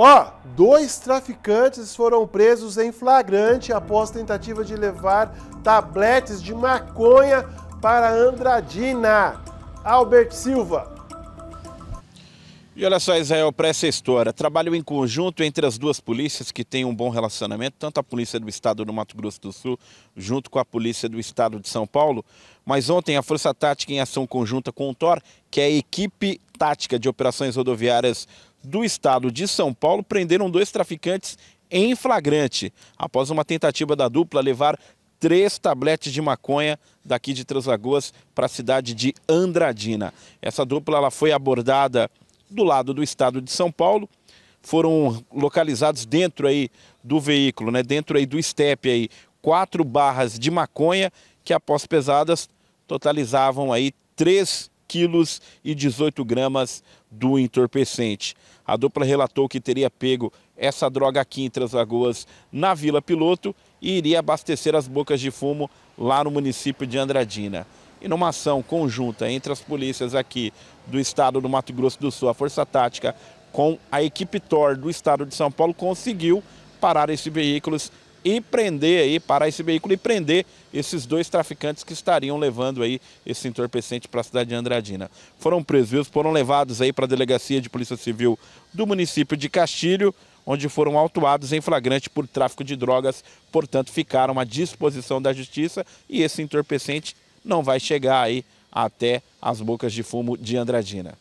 Ó, oh, dois traficantes foram presos em flagrante após tentativa de levar tabletes de maconha para Andradina. Albert Silva. E olha só, Israel, para essa história. Trabalho em conjunto entre as duas polícias que têm um bom relacionamento, tanto a Polícia do Estado do Mato Grosso do Sul, junto com a Polícia do Estado de São Paulo. Mas ontem, a Força Tática em ação conjunta com o TOR, que é a equipe tática de operações rodoviárias do estado de São Paulo prenderam dois traficantes em flagrante, após uma tentativa da dupla levar três tabletes de maconha daqui de Três Lagoas para a cidade de Andradina. Essa dupla ela foi abordada do lado do estado de São Paulo, foram localizados dentro aí do veículo, né, dentro aí do estepe aí, quatro barras de maconha que após pesadas totalizavam aí 3 quilos e 18 gramas do entorpecente. A dupla relatou que teria pego essa droga aqui em Três Lagoas, na Vila Piloto, e iria abastecer as bocas de fumo lá no município de Andradina. E numa ação conjunta entre as polícias aqui do estado do Mato Grosso do Sul, a Força Tática, com a equipe TOR do estado de São Paulo, conseguiu parar esses veículos e prender aí, parar esse veículo e prender esses dois traficantes que estariam levando aí esse entorpecente para a cidade de Andradina. Foram presos, foram levados aí para a delegacia de polícia civil do município de Castilho, onde foram autuados em flagrante por tráfico de drogas, portanto ficaram à disposição da justiça e esse entorpecente não vai chegar aí até as bocas de fumo de Andradina.